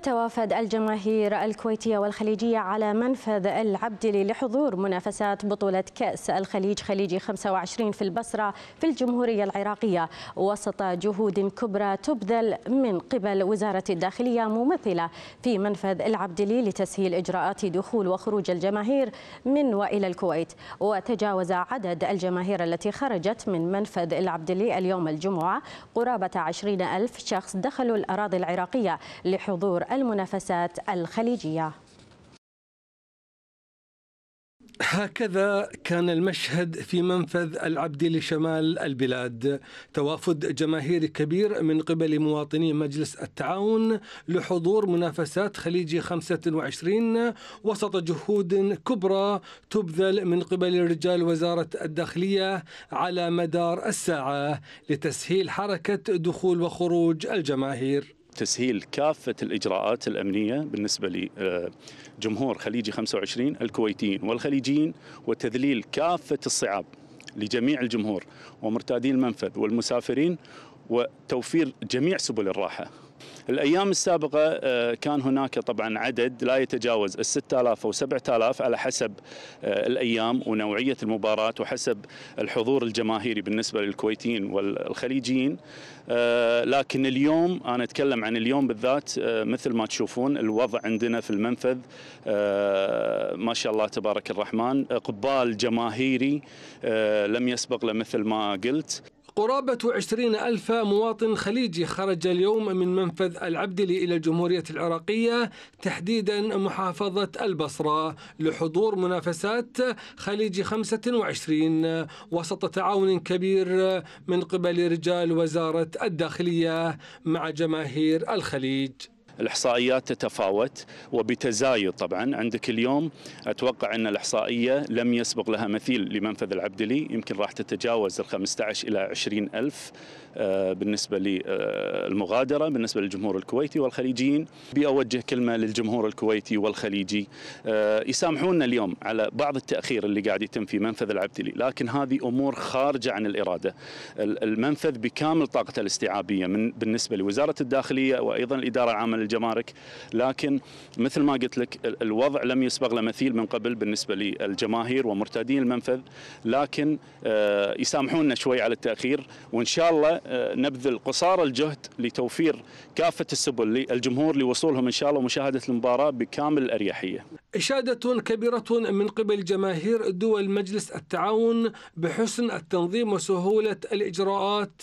تتوافد الجماهير الكويتية والخليجية على منفذ العبدلي لحضور منافسات بطولة كأس الخليج خليجي 25 في البصرة في الجمهورية العراقية وسط جهود كبرى تبذل من قبل وزارة الداخلية ممثلة في منفذ العبدلي لتسهيل إجراءات دخول وخروج الجماهير من وإلى الكويت وتجاوز عدد الجماهير التي خرجت من منفذ العبدلي اليوم الجمعة قرابة 20 ألف شخص دخلوا الأراضي العراقية لحضور المنافسات الخليجية هكذا كان المشهد في منفذ العبد لشمال البلاد توافد جماهيري كبير من قبل مواطني مجلس التعاون لحضور منافسات خليجي 25 وسط جهود كبرى تبذل من قبل رجال وزارة الداخلية على مدار الساعة لتسهيل حركة دخول وخروج الجماهير تسهيل كافة الإجراءات الأمنية بالنسبة لجمهور خليجي 25 الكويتيين والخليجيين وتذليل كافة الصعاب لجميع الجمهور ومرتادي المنفذ والمسافرين وتوفير جميع سبل الراحه. الايام السابقه آه، كان هناك طبعا عدد لا يتجاوز ال 6000 او 7000 على حسب آه، الايام ونوعيه المباراه وحسب الحضور الجماهيري بالنسبه للكويتيين والخليجيين آه، لكن اليوم انا اتكلم عن اليوم بالذات مثل ما تشوفون الوضع عندنا في المنفذ ما شاء الله تبارك الرحمن اقبال جماهيري لم يسبق له مثل ما قلت قرابة عشرين ألف مواطن خليجي خرج اليوم من منفذ العبدلي إلى الجمهورية العراقية تحديدا محافظة البصرة لحضور منافسات خليجي 25 وسط تعاون كبير من قبل رجال وزارة الداخلية مع جماهير الخليج الإحصائيات تتفاوت وبتزايد طبعا عندك اليوم أتوقع أن الإحصائية لم يسبق لها مثيل لمنفذ العبدلي يمكن راح تتجاوز ال 15 إلى 20 ألف آه، بالنسبة للمغادرة بالنسبة للجمهور الكويتي والخليجيين بأوجه كلمة للجمهور الكويتي والخليجي آه، يسامحونا اليوم على بعض التأخير اللي قاعد يتم في منفذ العبدلي لكن هذه أمور خارجة عن الإرادة المنفذ بكامل طاقته الاستيعابية من بالنسبة لوزارة الداخلية وأيضا الإدارة العامة الجمارك لكن مثل ما قلت لك الوضع لم يسبق له مثيل من قبل بالنسبه للجماهير ومرتادين المنفذ لكن آه، يسامحونا شوي على التاخير وان شاء الله آه، نبذل قصار الجهد لتوفير كافه السبل للجمهور لوصولهم ان شاء الله ومشاهده المباراه بكامل الاريحيه. اشاده كبيره من قبل جماهير دول مجلس التعاون بحسن التنظيم وسهوله الاجراءات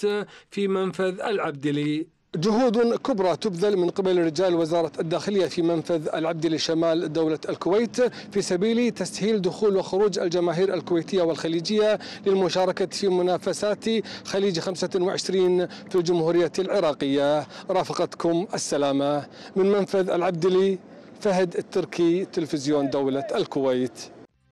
في منفذ العبدلي. جهود كبرى تبذل من قبل رجال وزارة الداخلية في منفذ العبد لشمال دولة الكويت في سبيل تسهيل دخول وخروج الجماهير الكويتية والخليجية للمشاركة في منافسات خليج 25 في الجمهورية العراقية رافقتكم السلامة من منفذ العبد فهد التركي تلفزيون دولة الكويت